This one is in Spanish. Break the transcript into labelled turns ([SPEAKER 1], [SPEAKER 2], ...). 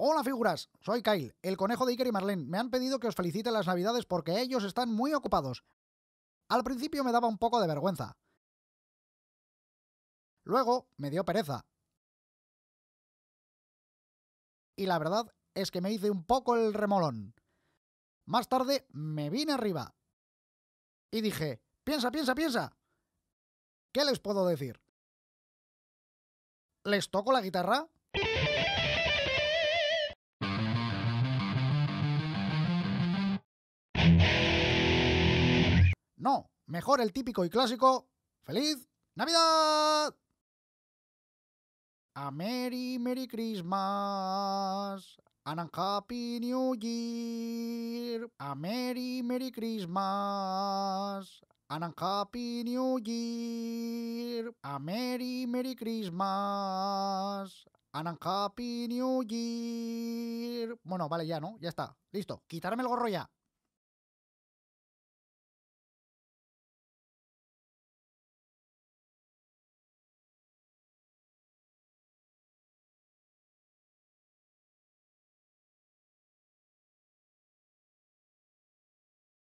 [SPEAKER 1] Hola figuras, soy Kyle, el conejo de Iker y Marlene. Me han pedido que os felicite las
[SPEAKER 2] navidades porque ellos están muy ocupados. Al principio me daba un poco de vergüenza. Luego me dio pereza. Y la verdad es que me hice un poco el remolón. Más tarde me vine arriba. Y dije, piensa, piensa, piensa. ¿Qué les puedo decir? ¿Les toco la guitarra?
[SPEAKER 3] No, mejor el típico y clásico ¡Feliz Navidad! A Merry Merry Christmas and a Happy New Year. A Merry Merry Christmas and a Happy New Year. A Merry Merry Christmas and a Happy New Year. Bueno, vale, ya, ¿no? Ya está. Listo. Quitarme el gorro ya.